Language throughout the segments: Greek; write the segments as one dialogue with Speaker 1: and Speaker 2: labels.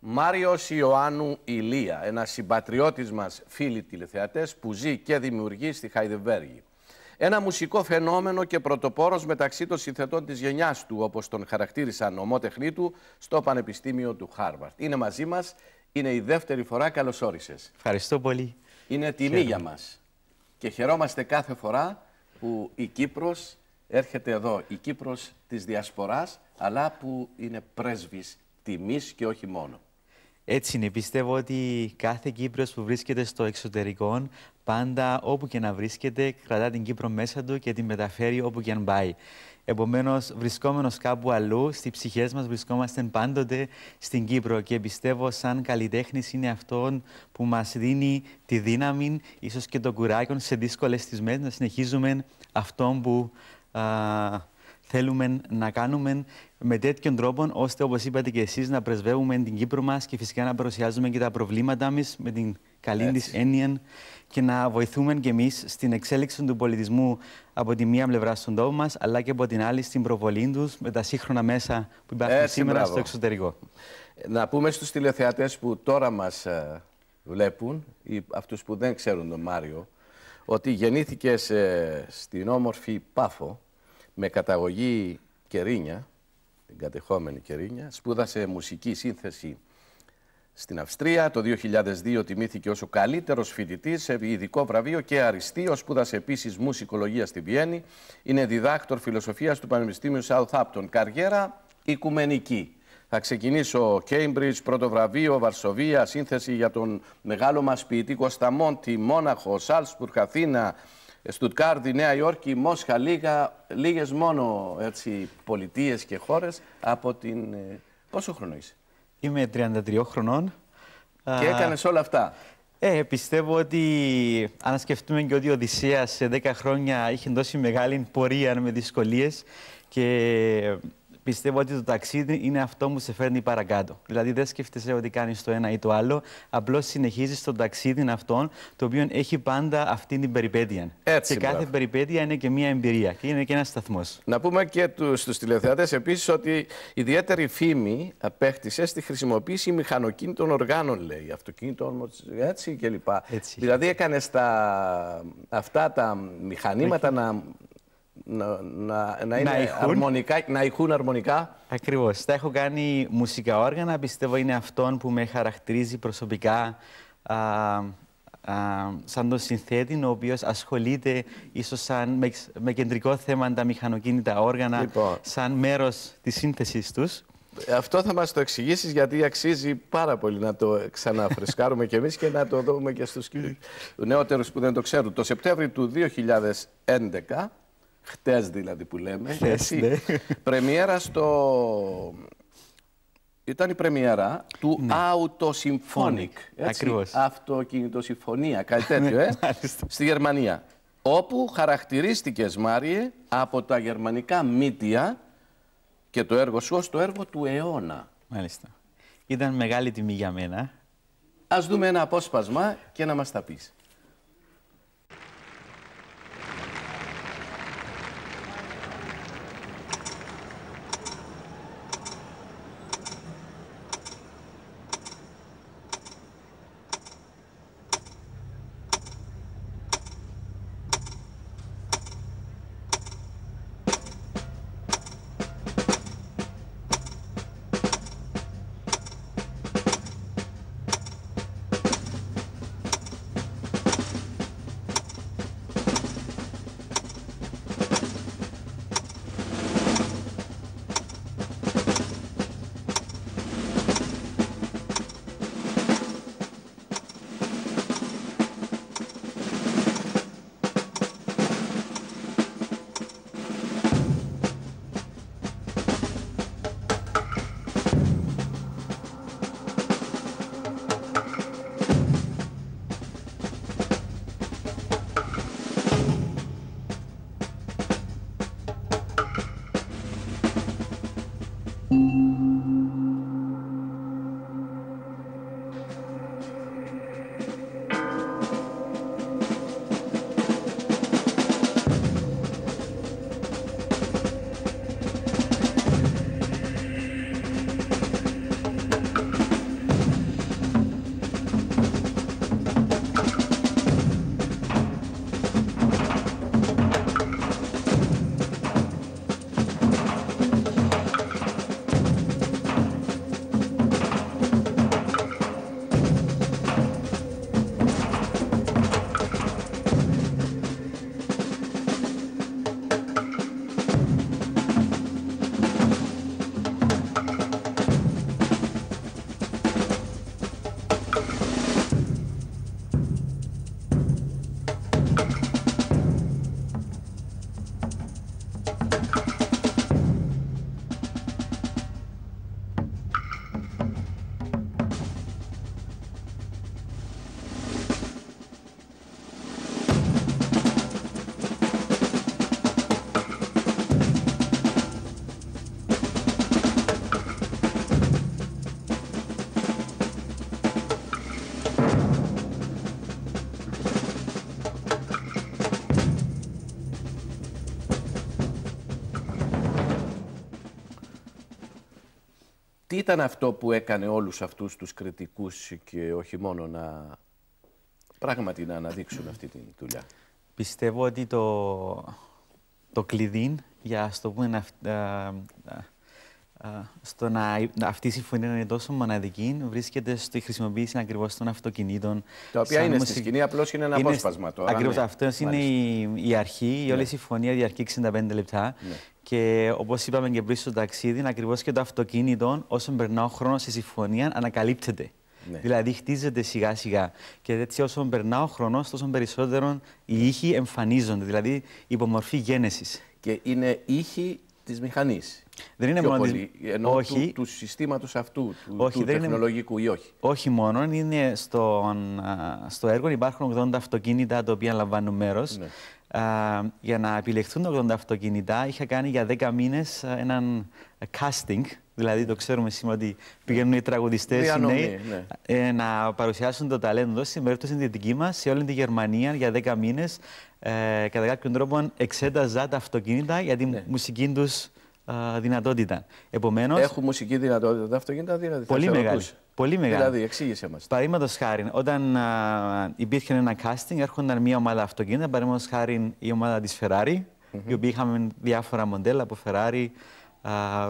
Speaker 1: Μάριος Ιωάννου Ηλία, ένας συμπατριώτης μας φίλοι τηλεθεατές που ζει και δημιουργεί στη Χαϊδεβέργη. Ένα μουσικό φαινόμενο και πρωτοπόρος μεταξύ των συνθετών της γενιάς του, όπως τον χαρακτήρισαν ομότεχνή του, στο Πανεπιστήμιο του Χάρβαρτ. Είναι μαζί μας, είναι η δεύτερη φορά, καλώς όρισες.
Speaker 2: Ευχαριστώ πολύ.
Speaker 1: Είναι τιμή Χαίρομαι. για μας. Και χαιρόμαστε κάθε φορά που η Κύπρος έρχεται εδώ, η Κύπρος της Διασποράς, αλλά που είναι πρέσβης τιμής και όχι
Speaker 2: μόνο. Έτσι είναι. Πιστεύω ότι κάθε κύπρο που βρίσκεται στο εξωτερικό, πάντα όπου και να βρίσκεται, κρατά την Κύπρο μέσα του και την μεταφέρει όπου και αν πάει. Επομένως, βρισκόμενος κάπου αλλού, στις ψυχές μας βρισκόμαστε πάντοτε στην Κύπρο. Και πιστεύω, σαν καλλιτέχνης, είναι αυτό που μας δίνει τη δύναμη, ίσως και το κουράκι, σε δύσκολες στιγμές να συνεχίζουμε αυτό που α, θέλουμε να κάνουμε με τέτοιον τρόπο, ώστε όπως είπατε και εσείς, να πρεσβεύουμε την Κύπρο μας και φυσικά να παρουσιάζουμε και τα προβλήματά μας με την καλή της έννοια και να βοηθούμε και εμείς στην εξέλιξη του πολιτισμού από τη μία πλευρά στον τόπο μας, αλλά και από την άλλη στην προβολή τους με τα σύγχρονα μέσα που υπάρχουν σήμερα στο εξωτερικό. Ε,
Speaker 1: να πούμε στους τηλεθεατές που τώρα μας ε, βλέπουν, ή αυτούς που δεν ξέρουν τον Μάριο, ότι γεννήθηκε στην όμορφη Πάφο με καταγωγή Κερίνια, την κατεχόμενη Κερίνια, σπούδασε μουσική σύνθεση στην Αυστρία. Το 2002 τιμήθηκε ως ο καλύτερος φοιτητής σε ειδικό βραβείο και αριστείο. Σπούδασε επίσης μουσικολογία στη Βιέννη. Είναι διδάκτορ φιλοσοφίας του Πανεπιστήμιου Southampton. Καριέρα οικουμενική. Θα ξεκινήσω Cambridge, πρώτο βραβείο, Βαρσοβία, σύνθεση για τον μεγάλο μας ποιητή Κωνσταμόντι, Μόναχο, Σάλσπουργκ, Αθήνα, Στουτκάρδη, Νέα Υόρκη, Μόσχα, λίγα, λίγες μόνο έτσι, πολιτείες και χώρες από την... Ε, πόσο χρόνο είσαι?
Speaker 2: Είμαι 33 χρονών. Και έκανες όλα αυτά. Ε, πιστεύω ότι αν σκεφτούμε και ότι ο Οδυσσέας σε 10 χρόνια είχε δώσει μεγάλη πορεία με δυσκολίες και πιστεύω ότι το ταξίδι είναι αυτό που σε φέρνει παρακάτω. Δηλαδή δεν σκέφτεσαι ότι κάνεις το ένα ή το άλλο, απλώς συνεχίζεις το ταξίδι αυτόν, το οποίο έχει πάντα αυτή την περιπέτεια. Έτσι, και κάθε περιπέτεια είναι και μια εμπειρία και είναι και ένας σταθμός. Να
Speaker 1: πούμε και στου τηλεθεατές επίσης ότι ιδιαίτερη φήμη απέκτησε στη χρησιμοποίηση μηχανοκίνητων οργάνων, λέει, αυτοκίνητων, έτσι κλπ. Δηλαδή έκανες τα... αυτά τα μηχανήματα να να, να, να, είναι ηχούν.
Speaker 2: αρμονικά, να ηχούν αρμονικά. Ακριβώς. Τα έχω κάνει μουσικά όργανα. Πιστεύω είναι αυτόν που με χαρακτηρίζει προσωπικά α, α, σαν τον συνθέτη, ο οποίος ασχολείται ίσως σαν, με, με κεντρικό θέμα τα μηχανοκίνητα όργανα λοιπόν. σαν μέρος της σύνθεσης τους.
Speaker 1: Αυτό θα μας το εξηγήσεις γιατί αξίζει πάρα πολύ να το ξαναφρεσκάρουμε κι εμείς και να το δούμε και στους νεότερους που δεν το ξέρουν. Το Σεπτέμβριο του 2011 Χτες δηλαδή που λέμε. Χτες, ναι. Πρεμιέρα στο. Ήταν η πρεμιέρα του ναι. Autosymphonic. Ακριβώς. Αυτοκινητοσυμφωνία, κάτι ναι, τέτοιο, ε, στη Γερμανία. Όπου χαρακτηρίστηκες, Μάριε, από τα γερμανικά μύτια και το έργο σου ως το έργο του αιώνα. Μάλιστα. Ήταν μεγάλη τιμή για μένα. Ας δούμε ένα απόσπασμα και να μας τα πεις. Τι ήταν αυτό που έκανε όλους αυτούς τους κριτικούς και όχι μόνο να πράγματι να αναδείξουν αυτή
Speaker 2: τη δουλειά. Πιστεύω ότι το, το κλειδί για στο είναι στο να, αυτή η συμφωνία είναι τόσο μοναδική βρίσκεται στη χρησιμοποίηση ακριβώς των αυτοκινήτων. Τα οποία είναι μουσική... στη σκηνή, απλώς είναι ένα είναι απόσπασμα τώρα. Ακριβώς ναι. αυτός είναι η, η, αρχή. Η όλη ναι. συμφωνία διαρκεί 65 λεπτά. Ναι. Και όπως είπαμε και πριν στο ταξίδι, ακριβώς και το αυτοκίνητο, όσο περνά ο χρόνος στη συμφωνία, ανακαλύπτεται. Ναι. Δηλαδή, χτίζεται σιγά σιγά. Και έτσι, όσο περνά ο χρόνος, τόσο περισσότερο οι ήχοι εμφανίζονται. Δηλαδή, υπομορφή γένεσης. Και είναι ήχοι της μηχανής. Δεν είναι μόνο όχι,
Speaker 1: του, του συστήματος αυτού, του, τεχνολογικού
Speaker 2: είναι, ή όχι. Όχι μόνο, είναι στο έργο υπάρχουν 80 αυτοκίνητα τα οποία λαμβάνουν μέρος. Ναι για να επιλεχθούν τα αυτοκίνητα είχα κάνει για 10 μήνε έναν casting. Δηλαδή, το ξέρουμε σήμερα ότι πηγαίνουν οι τραγουδιστές οι νέοι ναι. Ε, να παρουσιάσουν το ταλέντο. Στην περίπτωση τη δική μας, σε όλη τη Γερμανία για 10 μήνες, ε, κατά κάποιον τρόπο εξέταζα τα αυτοκίνητα για τη ναι. μουσική τους δυνατότητα. Επομένως, Έχουν
Speaker 1: μουσική δυνατότητα τα αυτοκίνητα, δηλαδή. Πολύ μεγάλη.
Speaker 2: Πολύ μεγάλη. Δηλαδή, εξήγησε μας. Παραδείγματος χάρη, όταν υπήρχε ένα casting, έρχονταν μια ομάδα αυτοκίνητα. Παραδείγματος χάρη η ομάδα της Ferrari, mm -hmm. η οποία είχαμε διάφορα μοντέλα από Ferrari,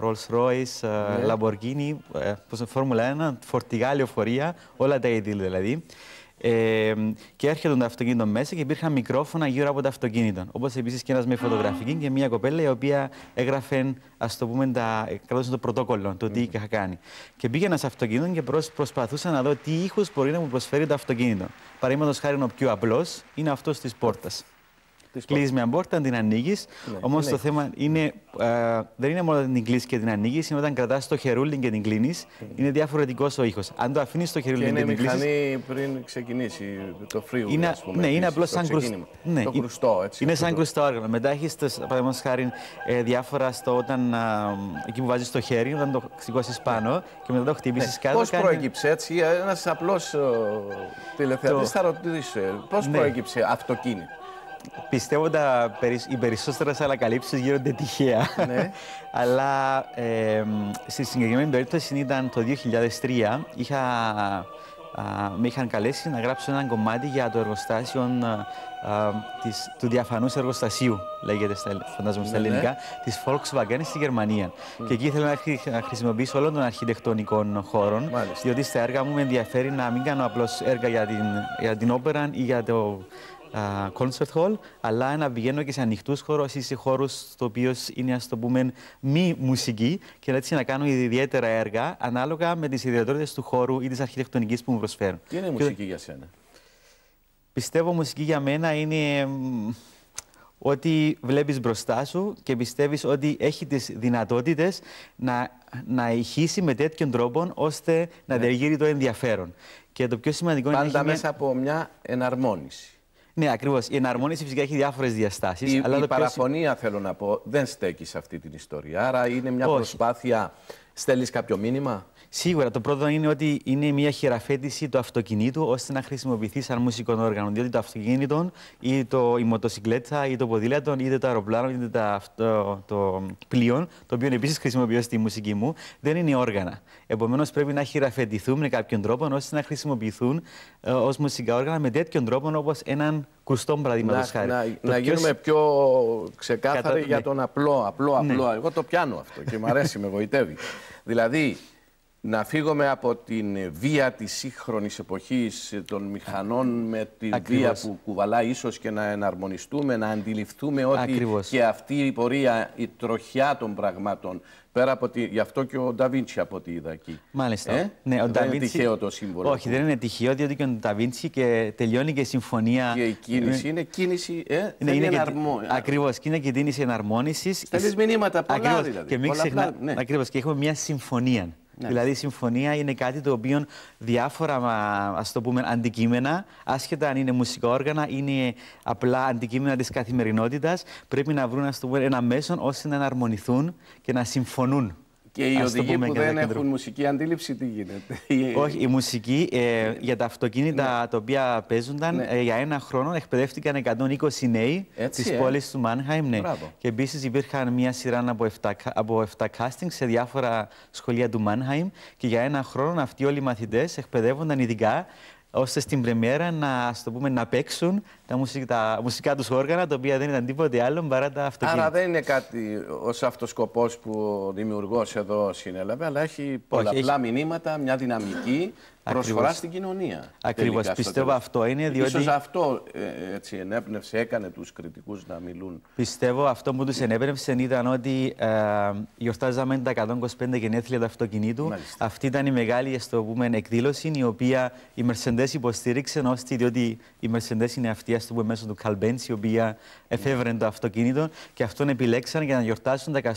Speaker 2: Rolls Royce, ναι. Lamborghini, yeah. Ε, Lamborghini, Formula Φόρμουλα 1, φορτηγά, λεωφορεία, όλα τα είδη δηλαδή και έρχονταν το αυτοκίνητο μέσα και υπήρχαν μικρόφωνα γύρω από τα αυτοκίνητο. Όπως επίσης και ένας με φωτογραφική και μια κοπέλα η οποία έγραφε, ας το πούμε, τα, κρατούσε το πρωτόκολλο, το τι ναι. είχα κάνει. Και πήγαινα σε αυτοκίνητο και προσπαθούσα να δω τι ήχου μπορεί να μου προσφέρει το αυτοκίνητο. Παραδείγματος χάρη, ο πιο απλός είναι αυτός της πόρτας. Κλείνει μια πόρτα, την ανοίγεις. Ναι, Όμως το θέμα είναι, α, ε, δεν είναι μόνο την κλείσει και την ανοίγεις, είναι όταν κρατάς το χερούλιν και την κλείνεις, ναι. είναι διαφορετικός ο ήχος. Αν το αφήνεις το χερούλιν και, και την κλείνει. Είναι
Speaker 1: μηχανή πριν ξεκινήσει το φρύο. Είναι, ας πούμε, ναι, είναι απλώ σαν κρουσ... ναι, το κρουστό. Έτσι, είναι σαν κρουστό
Speaker 2: όργανο. Μετά έχεις, παραδείγματος χάρη, ε, διάφορα στο όταν α, εκεί που βάζεις το χέρι, όταν το σηκώσεις πάνω και μετά το χτυπήσεις ναι. κάτω. Πώς προέκυψε
Speaker 1: έτσι, ένας απλός τηλεθεατής θα
Speaker 2: ρωτήσει, πώς ναι. προέκυψε αυτοκίνητο. Πιστεύω ότι οι περισσότερες ανακαλύψεις γίνονται τυχαία. Ναι. Αλλά στη συγκεκριμένη περίπτωση ήταν το 2003. με είχαν καλέσει να γράψω ένα κομμάτι για το εργοστάσιο ε, του διαφανούς εργοστασίου, λέγεται στα, φαντάζομαι στα ναι, ναι. ελληνικά, της Volkswagen στη Γερμανία. Και εκεί ήθελα να χρησιμοποιήσω όλων των αρχιτεκτονικών χώρων, διότι στα έργα μου με ενδιαφέρει να μην κάνω απλώς έργα για την όπερα ή για το concert hall, αλλά να πηγαίνω και σε ανοιχτούς χώρους ή σε χώρους το οποίο είναι, ας το πούμε, μη μουσική και έτσι να κάνω ιδιαίτερα έργα ανάλογα με τις ιδιαιτερότητες του χώρου ή της αρχιτεκτονικής που μου προσφέρουν. Τι είναι η μουσική για σένα, Πιστεύω μουσική για μένα είναι ότι βλέπεις μπροστά σου και πιστεύεις ότι έχει τις δυνατότητες να, να ηχήσει με τέτοιον τρόπο ώστε να ναι. το ενδιαφέρον. Και το πιο σημαντικό Πάντα είναι... Πάντα μέσα
Speaker 1: από μια
Speaker 2: εναρμόνιση. Ναι, ακριβώς. Η εναρμόνιση φυσικά έχει διάφορες διαστάσεις. Η, αλλά η παραφωνία, θέλω να πω, δεν στέκει σε αυτή την ιστορία. Άρα είναι μια προσπάθεια. Στέλνεις κάποιο μήνυμα. Σίγουρα. Το πρώτο είναι ότι είναι μια χειραφέτηση του αυτοκινήτου ώστε να χρησιμοποιηθεί σαν μουσικό όργανο. Διότι το αυτοκίνητο ή το, η μοτοσυκλέτα ή το ποδήλατο είτε το αεροπλάνο είτε το, το πλοίο, το οποίο επίσης χρησιμοποιώ στη μουσική μου, δεν είναι όργανα. Επομένως πρέπει να χειραφετηθούν με κάποιον τρόπο ώστε να χρησιμοποιηθούν ε, ως μουσικά όργανα με τέτοιον τρόπο όπως έναν κουστό παραδείγματο χάρη. Να, να γίνουμε
Speaker 1: πιο ξεκάθαροι κατά... για ναι. τον απλό, απλό, ναι. απλό. Ναι. Εγώ το πιάνω αυτό και μου αρέσει, με γοητεύει. Δηλαδή, να φύγουμε από την βία της σύγχρονης εποχής των μηχανών με τη βία που κουβαλά ίσως και να εναρμονιστούμε, να αντιληφθούμε ότι και αυτή η πορεία, η τροχιά των πραγμάτων, πέρα από τη... γι' αυτό και ο Νταβίντσι από ό,τι είδα εκεί.
Speaker 2: Μάλιστα. Ε? Ναι, ο δεν Νταβίντσι... είναι τυχαίο το σύμβολο. Όχι, δεν είναι τυχαίο, διότι και ο Νταβίντσι και τελειώνει και η συμφωνία. Και η κίνηση ναι.
Speaker 1: είναι κίνηση, ε,
Speaker 2: ναι, είναι εναρμό... και... Ακριβώς, και είναι και κίνηση εναρμόνησης... Στέλνεις μηνύματα πολλά Ακριβώς. δηλαδή. Και ξεχνά... Ναι. Ακριβώς, και έχουμε μια συμφωνία. Ναι. Δηλαδή η συμφωνία είναι κάτι το οποίο διάφορα ας το πούμε, αντικείμενα, άσχετα αν είναι μουσικά όργανα, είναι απλά αντικείμενα της καθημερινότητας, πρέπει να βρουν ένα μέσο ώστε να εναρμονηθούν και να συμφωνούν. Και οι οδηγοί που δεν έχουν
Speaker 1: μουσική αντίληψη, τι γίνεται. Όχι,
Speaker 2: η μουσική ε, για τα αυτοκίνητα ναι. τα οποία παίζονταν ναι. ε, για ένα χρόνο εκπαιδεύτηκαν 120 νέοι της ε. πόλης του Μάνχαιμ. Ναι. Και επίσης υπήρχαν μια σειρά από 7, από casting σε διάφορα σχολεία του Μάνχαιμ. Και για ένα χρόνο αυτοί όλοι οι μαθητές εκπαιδεύονταν ειδικά ώστε στην πρεμιέρα να, το πούμε, να παίξουν τα μουσικά, τα τους όργανα, τα οποία δεν ήταν τίποτε άλλο παρά τα αυτοκίνητα. Άρα
Speaker 1: δεν είναι κάτι ως αυτοσκοπός που ο δημιουργός εδώ συνέλαβε, αλλά έχει πολλαπλά έχει... μηνύματα, μια δυναμική προσφορά στην κοινωνία. Ακριβώς. Πιστεύω αυτό είναι. Διότι... Ίσως αυτό ε, έτσι, ενέπνευσε, έκανε τους κριτικούς να μιλούν.
Speaker 2: Πιστεύω αυτό που τους ενέπνευσε ήταν ότι ε, γιορτάζαμε τα 125 γενέθλια του αυτοκινήτου. Μάλιστα. Αυτή ήταν η μεγάλη πούμε, εκδήλωση, η οποία οι Μερσεντέ υποστήριξαν ώστε διότι οι Μερσεντέ είναι αυτοί α πούμε, μέσω του Καλμπέντ, η οποία εφεύρε το αυτοκίνητο και αυτόν επιλέξαν για να γιορτάσουν τα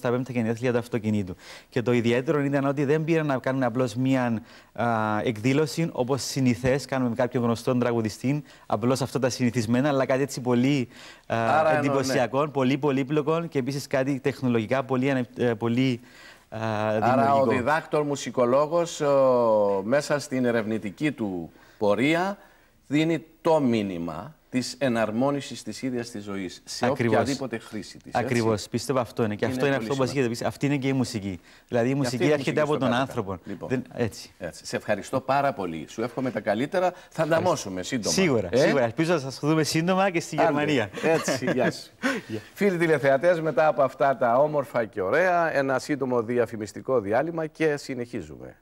Speaker 2: 125 γενέθλια του αυτοκινήτου. Και το ιδιαίτερο ήταν ότι δεν πήραν να κάνουν απλώς μία εκδήλωση όπως συνηθές κάνουμε με κάποιον γνωστό τραγουδιστή. Απλώς αυτά τα συνηθισμένα, αλλά κάτι έτσι πολύ ναι. εντυπωσιακό, πολύ πολύπλοκο και επίσης κάτι τεχνολογικά πολύ. Ε, πολύ α, Άρα ο
Speaker 1: διδάκτορ μουσικολόγος μέσα στην ερευνητική του πορεία δίνει το μήνυμα της εναρμόνισης της ίδιας της ζωής σε Ακριβώς. οποιαδήποτε χρήση της. Ακριβώ. Πιστεύω αυτό είναι. Και αυτό είναι αυτό που μας
Speaker 2: γίνεται. Αυτή είναι και η μουσική. Δηλαδή η μουσική έρχεται από τον άνθρωπο. Λοιπόν. Έτσι.
Speaker 1: έτσι. Σε ευχαριστώ πάρα πολύ. Σου εύχομαι τα καλύτερα. Θα ανταμώσουμε σύντομα. Σίγουρα. Ε? Σίγουρα.
Speaker 2: Ελπίζω να σας δούμε σύντομα και στη Γερμανία. Έτσι. Γεια σου.
Speaker 1: Φίλοι τηλεθεατές, μετά από αυτά τα όμορφα και ωραία, ένα σύντομο διαφημιστικό διάλειμμα και συνεχίζουμε.